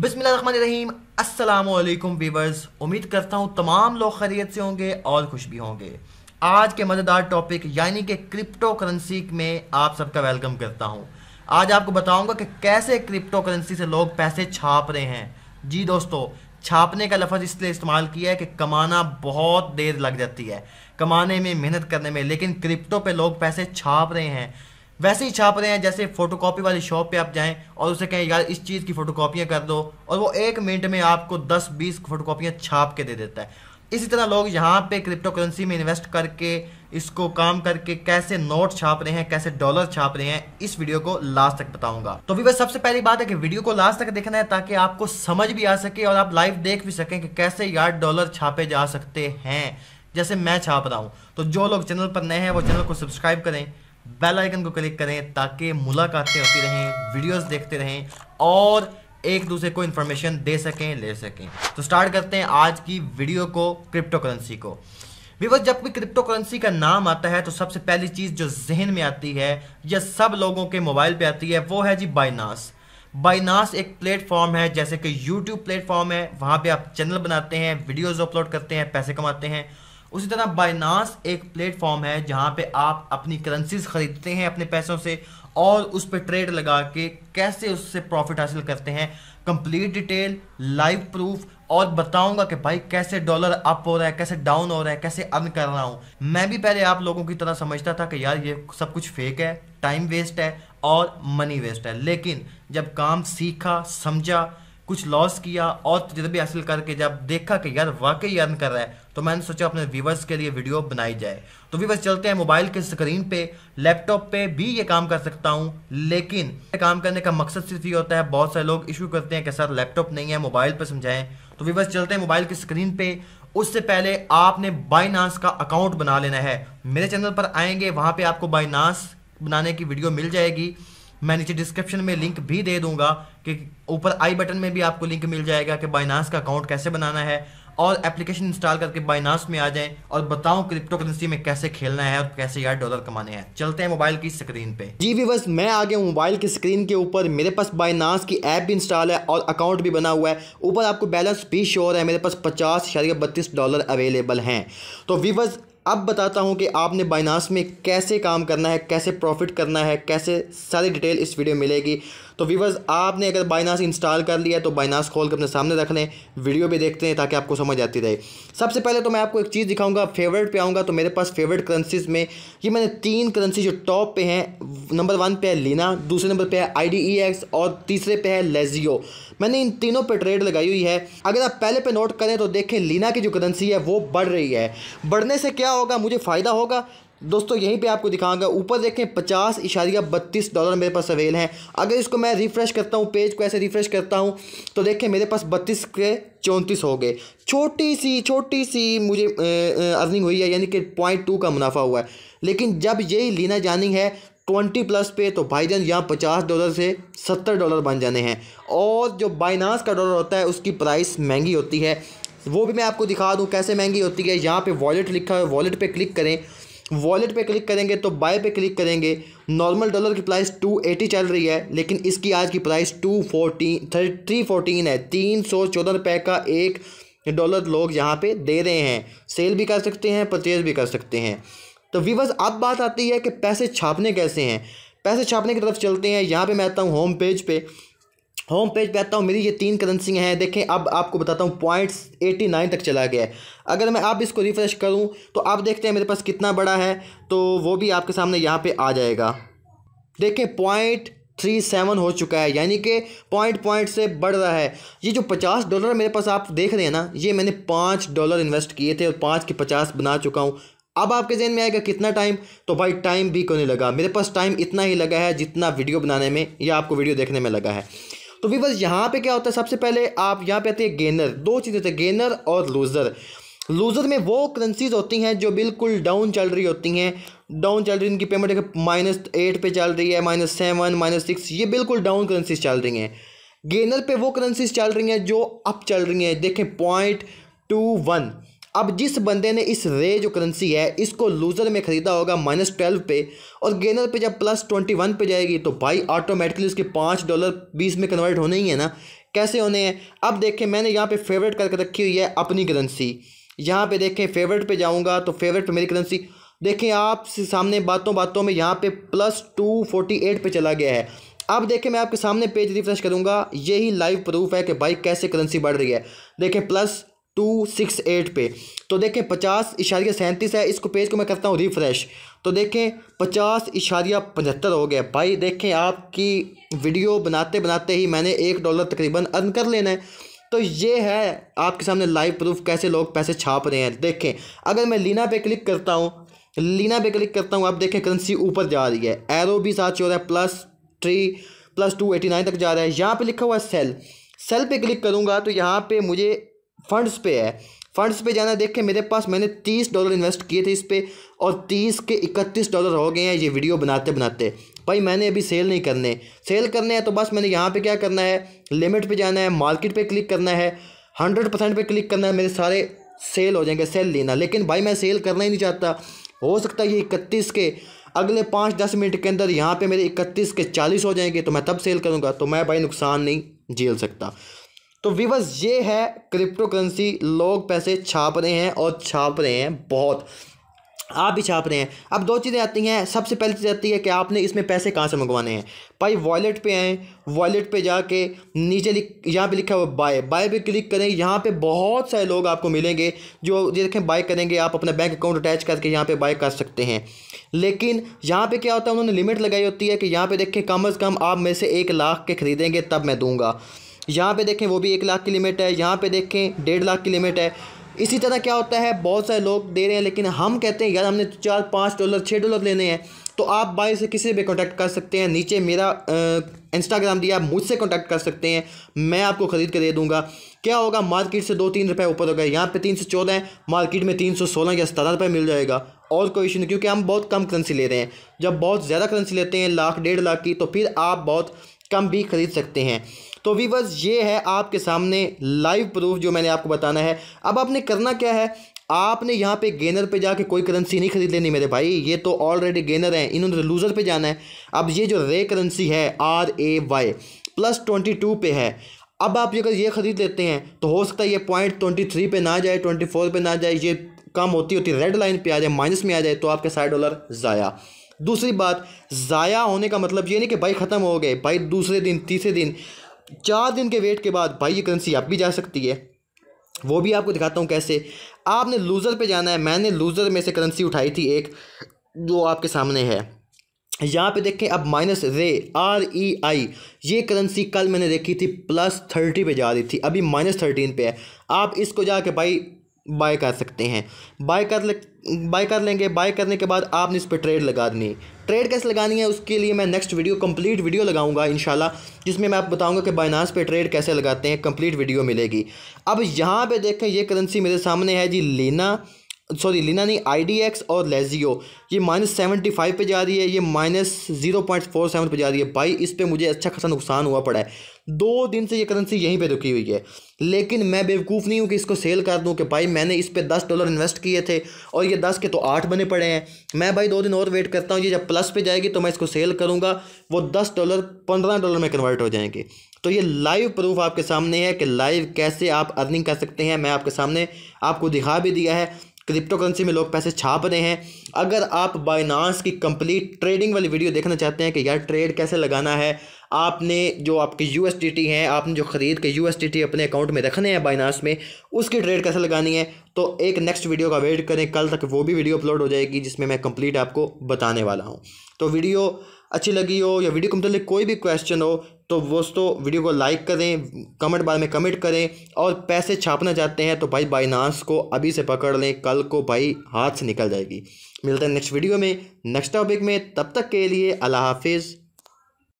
बिसमीम वीवर्स उम्मीद करता हूँ तमाम लोग खैरियत से होंगे और खुश भी होंगे आज के मज़ेदार टॉपिक यानी कि क्रिप्टो करेंसी में आप सबका वेलकम करता हूँ आज आपको बताऊंगा कि कैसे क्रिप्टो करेंसी से लोग पैसे छाप रहे हैं जी दोस्तों छापने का लफज इसलिए इस्तेमाल किया है कि कमाना बहुत देर लग जाती है कमाने में मेहनत करने में लेकिन क्रिप्टो पे लोग पैसे छाप रहे हैं वैसे ही छाप रहे हैं जैसे फोटोकॉपी वाली शॉप पे आप जाएं और उसे कहें यार इस चीज़ की फोटोकॉपियां कर दो और वो एक मिनट में आपको 10-20 कॉपियां छाप के दे देता है इसी तरह लोग यहाँ पे क्रिप्टो करेंसी में इन्वेस्ट करके इसको काम करके कैसे नोट छाप रहे हैं कैसे डॉलर छाप रहे हैं इस वीडियो को लास्ट तक बताऊंगा तो भी बस सबसे पहली बात है कि वीडियो को लास्ट तक देखना है ताकि आपको समझ भी आ सके और आप लाइव देख भी सकें कि कैसे यार डॉलर छापे जा सकते हैं जैसे मैं छाप रहा हूँ तो जो लोग चैनल पर नए हैं वो चैनल को सब्सक्राइब करें बेल आइकन को क्लिक करें ताकि मुलाकातें होती रहें वीडियोस देखते रहें और एक दूसरे को इन्फॉर्मेशन दे सकें ले सकें तो स्टार्ट करते हैं आज की वीडियो को क्रिप्टो करेंसी को विवर जब भी क्रिप्टो करेंसी का नाम आता है तो सबसे पहली चीज़ जो जहन में आती है या सब लोगों के मोबाइल पर आती है वो है जी बाइनास बाइनास एक प्लेटफॉर्म है जैसे कि यूट्यूब प्लेटफॉर्म है वहाँ पर आप चैनल बनाते हैं वीडियोज अपलोड करते हैं पैसे कमाते हैं उसी तरह बाइनास एक प्लेटफॉर्म है जहाँ पे आप अपनी करेंसीज ख़रीदते हैं अपने पैसों से और उस पर ट्रेड लगा के कैसे उससे प्रॉफिट हासिल करते हैं कंप्लीट डिटेल लाइव प्रूफ और बताऊंगा कि भाई कैसे डॉलर अप हो रहा है कैसे डाउन हो रहा है कैसे अर्न कर रहा हूँ मैं भी पहले आप लोगों की तरह समझता था कि यार ये सब कुछ फेक है टाइम वेस्ट है और मनी वेस्ट है लेकिन जब काम सीखा समझा कुछ लॉस किया और तजर्बे हासिल करके जब देखा कि यार वाकई अर्न कर रहा है तो मैंने सोचा अपने व्यूवर्स के लिए वीडियो बनाई जाए तो व्यूवर्स चलते हैं मोबाइल के स्क्रीन पे लैपटॉप पे भी ये काम कर सकता हूँ लेकिन काम करने का मकसद सिर्फ ये होता है बहुत सारे लोग इशू करते हैं कि सर लैपटॉप नहीं है मोबाइल पर समझाएं तो व्यूवर्स चलते हैं मोबाइल की स्क्रीन पे उससे पहले आपने बाइनास का अकाउंट बना लेना है मेरे चैनल पर आएंगे वहाँ पर आपको बाइनास बनाने की वीडियो मिल जाएगी मैं नीचे डिस्क्रिप्शन में लिंक भी दे दूंगा कि ऊपर आई बटन में भी आपको लिंक मिल जाएगा कि बाइनास का अकाउंट कैसे बनाना है और एप्लीकेशन इंस्टॉल करके बाइनास में आ जाएं और बताओ क्रिप्टो करेंसी में कैसे खेलना है और कैसे यार डॉलर कमाने हैं चलते हैं मोबाइल की स्क्रीन पे जी बस मैं आ गया हूँ मोबाइल की स्क्रीन के ऊपर मेरे पास बाइनास की ऐप भी इंस्टॉल है और अकाउंट भी बना हुआ है ऊपर आपको बैलेंस भी श्योर है मेरे पास पचास बत्तीस डॉलर अवेलेबल हैं तो वी अब बताता हूं कि आपने बाइनास में कैसे काम करना है कैसे प्रॉफिट करना है कैसे सारी डिटेल इस वीडियो मिलेगी तो वीवर्स आपने अगर बाइनास इंस्टॉल कर लिया तो बाइनास खोल कर अपने सामने रख लें वीडियो भी देखते हैं ताकि आपको समझ आती रहे सबसे पहले तो मैं आपको एक चीज़ दिखाऊंगा फेवरेट पे आऊँगा तो मेरे पास फेवरेट करेंसीज में ये मैंने तीन करेंसी जो टॉप पे हैं नंबर वन पे है लीना दूसरे नंबर पर है आई e और तीसरे पे है लेजियो मैंने इन तीनों पर ट्रेड लगाई हुई है अगर आप पहले पर नोट करें तो देखें लीना की जो करेंसी है वो बढ़ रही है बढ़ने से क्या होगा मुझे फ़ायदा होगा दोस्तों यहीं पे आपको दिखाऊंगा ऊपर देखें पचास इशारिया बत्तीस डॉलर मेरे पास अवेल हैं अगर इसको मैं रिफ़्रेश करता हूँ पेज को ऐसे रिफ़्रेश करता हूँ तो देखें मेरे पास बत्तीस के चौंतीस हो गए छोटी सी छोटी सी मुझे अर्निंग हुई है यानी कि पॉइंट टू का मुनाफा हुआ है लेकिन जब ये लेना जानी है ट्वेंटी प्लस पे तो जान यहाँ पचास डॉलर से सत्तर डॉलर बन जाने हैं और जो बाइनास का डॉलर होता है उसकी प्राइस महंगी होती है वो भी मैं आपको दिखा दूँ कैसे महंगी होती है यहाँ पर वॉलेट लिखा है वॉलेट पर क्लिक करें वॉलेट पे क्लिक करेंगे तो बाय पे क्लिक करेंगे नॉर्मल डॉलर की प्राइस टू एटी चल रही है लेकिन इसकी आज की प्राइस टू फोर्टीन थ्री है तीन सौ चौदह रुपये का एक डॉलर लोग यहाँ पे दे रहे हैं सेल भी कर सकते हैं परचेज भी कर सकते हैं तो वीवर्स अब बात आती है कि पैसे छापने कैसे हैं पैसे छापने की तरफ चलते हैं यहाँ पे मैं आता हूँ होम पेज पे होम पेज पे आता हूँ मेरी ये तीन करेंसी हैं देखें अब आपको बताता हूँ पॉइंट्स एटी नाइन तक चला गया है अगर मैं आप इसको रिफ़्रेश करूँ तो आप देखते हैं मेरे पास कितना बड़ा है तो वो भी आपके सामने यहाँ पे आ जाएगा देखें पॉइंट थ्री सेवन हो चुका है यानी कि पॉइंट पॉइंट से बढ़ रहा है ये जो पचास डॉलर मेरे पास आप देख रहे हैं ना ये मैंने पाँच डॉलर इन्वेस्ट किए थे और पाँच के पचास बना चुका हूँ अब आपके जहन में आएगा कितना टाइम तो भाई टाइम भी क्यों नहीं लगा मेरे पास टाइम इतना ही लगा है जितना वीडियो बनाने में या आपको वीडियो देखने में लगा है तो वीवर्स यहाँ पे क्या होता है सबसे पहले आप यहाँ पे आते हैं गेनर दो चीज़ें होती गेनर और लूज़र लूज़र में वो करेंसीज होती हैं जो बिल्कुल डाउन चल रही होती हैं डाउन चल रही इनकी पेमेंट अगर माइनस एट पे चल रही है माइनस सेवन माइनस सिक्स ये बिल्कुल डाउन करेंसीज चल रही हैं गेनर पे वो करेंसीज चल रही हैं जो अप चल रही हैं देखें पॉइंट टू वन अब जिस बंदे ने इस रे जो करेंसी है इसको लूज़र में ख़रीदा होगा माइनस ट्वेल्व पे और गेनर पे जब प्लस ट्वेंटी वन पे जाएगी तो भाई ऑटोमेटिकली उसके पाँच डॉलर बीस में कन्वर्ट होने ही है ना कैसे होने हैं अब देखें मैंने यहाँ पे फेवरेट करके रखी हुई है अपनी करेंसी यहाँ पे देखें फेवरेट पे जाऊँगा तो फेवरेट पर मेरी करेंसी देखें आप सामने बातों बातों में यहाँ पर प्लस टू फोर्टी एट चला गया है अब देखें मैं आपके सामने पेज रिफ्रेश करूँगा यही लाइव प्रूफ है कि भाई कैसे करेंसी बढ़ रही है देखें प्लस टू सिक्स एट पे तो देखें पचास इशारिया सैंतीस है इसको पेज को मैं करता हूँ रिफ्रेश तो देखें पचास इशारिया पचहत्तर हो गया भाई देखें आपकी वीडियो बनाते बनाते ही मैंने एक डॉलर तकरीबन अर्न कर लेना है तो ये है आपके सामने लाइव प्रूफ कैसे लोग पैसे छाप रहे हैं देखें अगर मैं लीना पे क्लिक करता हूँ लीना पे क्लिक करता हूँ आप देखें करेंसी ऊपर जा रही है एरो भी साथ हो रहा है plus three plus two eighty nine तक जा रहा है यहाँ पे लिखा हुआ है सेल सेल पे क्लिक करूँगा तो यहाँ पे मुझे फंड्स पे है फंड्स पे जाना देखें मेरे पास मैंने तीस डॉलर इन्वेस्ट किए थे इस पर और तीस के इकतीस डॉलर हो गए हैं ये वीडियो बनाते बनाते भाई मैंने अभी सेल नहीं करने सेल करने हैं तो बस मैंने यहाँ पे क्या करना है लिमिट पे जाना है मार्केट पे क्लिक करना है हंड्रेड परसेंट पर क्लिक करना है मेरे सारे सेल हो जाएंगे सेल लेना लेकिन भाई मैं सेल करना ही नहीं चाहता हो सकता है ये इकतीस के अगले पाँच दस मिनट के अंदर यहाँ पे मेरे इकतीस के चालीस हो जाएंगे तो मैं तब सेल करूँगा तो मैं भाई नुकसान नहीं झेल सकता तो विवस ये है क्रिप्टो करेंसी लोग पैसे छाप रहे हैं और छाप रहे हैं बहुत आप भी छाप रहे हैं अब दो चीज़ें आती हैं सबसे पहली चीज़ आती है कि आपने इसमें पैसे कहाँ से मंगवाने हैं भाई वॉलेट पे आएँ वॉलेट पे जाके नीचे लिख यहाँ पे लिखा हुआ बाय बाय पे क्लिक करें यहाँ पे बहुत सारे लोग आपको मिलेंगे जो ये देखें बाय करेंगे आप अपना बैंक अकाउंट अटैच करके यहाँ पे बाय कर सकते हैं लेकिन यहाँ पे क्या होता है उन्होंने लिमिट लगाई होती है कि यहाँ पे देखें कम अज़ कम आप में से एक लाख के ख़रीदेंगे तब मैं दूँगा यहाँ पे देखें वो भी एक लाख की लिमिट है यहाँ पे देखें डेढ़ लाख की लिमिट है इसी तरह क्या होता है बहुत सारे लोग दे रहे हैं लेकिन हम कहते हैं यार हमने तो चार पाँच डॉलर छः डॉलर लेने हैं तो आप बाई से किसी भी कॉन्टैक्ट कर सकते हैं नीचे मेरा इंस्टाग्राम दिया आप मुझसे कॉन्टैक्ट कर सकते हैं मैं आपको ख़रीद के दे दूंगा क्या होगा मार्केट से दो तीन रुपये ऊपर होगा यहाँ पे तीन सौ चौदह मार्केट में तीन सौ सोलह या सतारह रुपये मिल जाएगा और कोई इशू नहीं क्योंकि हम बहुत कम करेंसी ले रहे हैं जब बहुत ज़्यादा करेंसी लेते हैं लाख डेढ़ लाख की तो फिर आप बहुत कम भी खरीद सकते हैं तो वीवर्स ये है आपके सामने लाइव प्रूफ जो मैंने आपको बताना है अब आपने करना क्या है आपने यहाँ पे गेनर पे जाके कोई करेंसी नहीं खरीद लेनी मेरे भाई ये तो ऑलरेडी गेनर हैं इन्होंने लूज़र पे जाना है अब ये जो रे करेंसी है R A Y plus twenty two पे है अब आप अगर ये ख़रीद लेते हैं तो हो सकता है ये पॉइंट ट्वेंटी थ्री पे ना जाए ट्वेंटी फोर पर ना जाए ये कम होती होती रेड लाइन पर आ जाए माइनस में आ जाए तो आपके साइड डॉलर ज़ाया दूसरी बात ज़ाया होने का मतलब ये नहीं कि भाई ख़त्म हो गए भाई दूसरे दिन तीसरे दिन चार दिन के वेट के बाद भाई ये करेंसी आप भी जा सकती है वो भी आपको दिखाता हूँ कैसे आपने लूज़र पे जाना है मैंने लूज़र में से करेंसी उठाई थी एक जो आपके सामने है यहाँ पे देखें अब माइनस रे आर ई आई ये करेंसी कल मैंने देखी थी प्लस थर्टी पे जा रही थी अभी माइनस थर्टीन पे है आप इसको जाके भाई बाय कर सकते हैं बाय कर ले बाय कर लेंगे बाय करने के बाद आपने इस पर ट्रेड लगा देनी ट्रेड कैसे लगानी है उसके लिए मैं नेक्स्ट वीडियो कंप्लीट वीडियो लगाऊंगा इन जिसमें मैं आप बताऊंगा कि बाइनास पे ट्रेड कैसे लगाते हैं कंप्लीट वीडियो मिलेगी अब यहाँ पे देखें ये करेंसी मेरे सामने है जी लीना सॉरी लीना नहीं आई डी एक्स और लेजियो ये माइनस सेवेंटी फाइव जा रही है ये minus zero point four seven पर जा रही है भाई इस पर मुझे अच्छा खासा नुकसान हुआ पड़ा है दो दिन से ये करेंसी यहीं पे रुकी हुई है लेकिन मैं बेवकूफ़ नहीं हूँ कि इसको सेल कर दूँ कि भाई मैंने इस पर दस डॉलर इन्वेस्ट किए थे और ये दस के तो आठ बने पड़े हैं मैं भाई दो दिन और वेट करता हूँ ये जब प्लस पे जाएगी तो मैं इसको सेल करूँगा वो दस डॉलर पंद्रह डॉलर में कन्वर्ट हो जाएंगे तो ये लाइव प्रूफ आपके सामने है कि लाइव कैसे आप अर्निंग कर सकते हैं मैं आपके सामने आपको दिखा भी दिया है क्रिप्टो करेंसी में लोग पैसे छाप रहे हैं अगर आप बाइनांस की कंप्लीट ट्रेडिंग वाली वीडियो देखना चाहते हैं कि यार ट्रेड कैसे लगाना है आपने जो आपके यू एस हैं आपने जो ख़रीद के यू एस अपने अकाउंट में रखने हैं बाइनांस में उसकी ट्रेड कैसे लगानी है तो एक नेक्स्ट वीडियो का वेट करें कल तक वो भी वीडियो अपलोड हो जाएगी जिसमें मैं कंप्लीट आपको बताने वाला हूँ तो वीडियो अच्छी लगी हो या वीडियो के मतलब कोई भी क्वेश्चन हो तो दोस्तों वीडियो को लाइक करें कमेंट बार में कमेंट करें और पैसे छापना चाहते हैं तो भाई बाइनांस को अभी से पकड़ लें कल को भाई हाथ से निकल जाएगी मिलते हैं नेक्स्ट वीडियो में नेक्स्ट टॉपिक में तब तक के लिए अल्लाह हाफिज़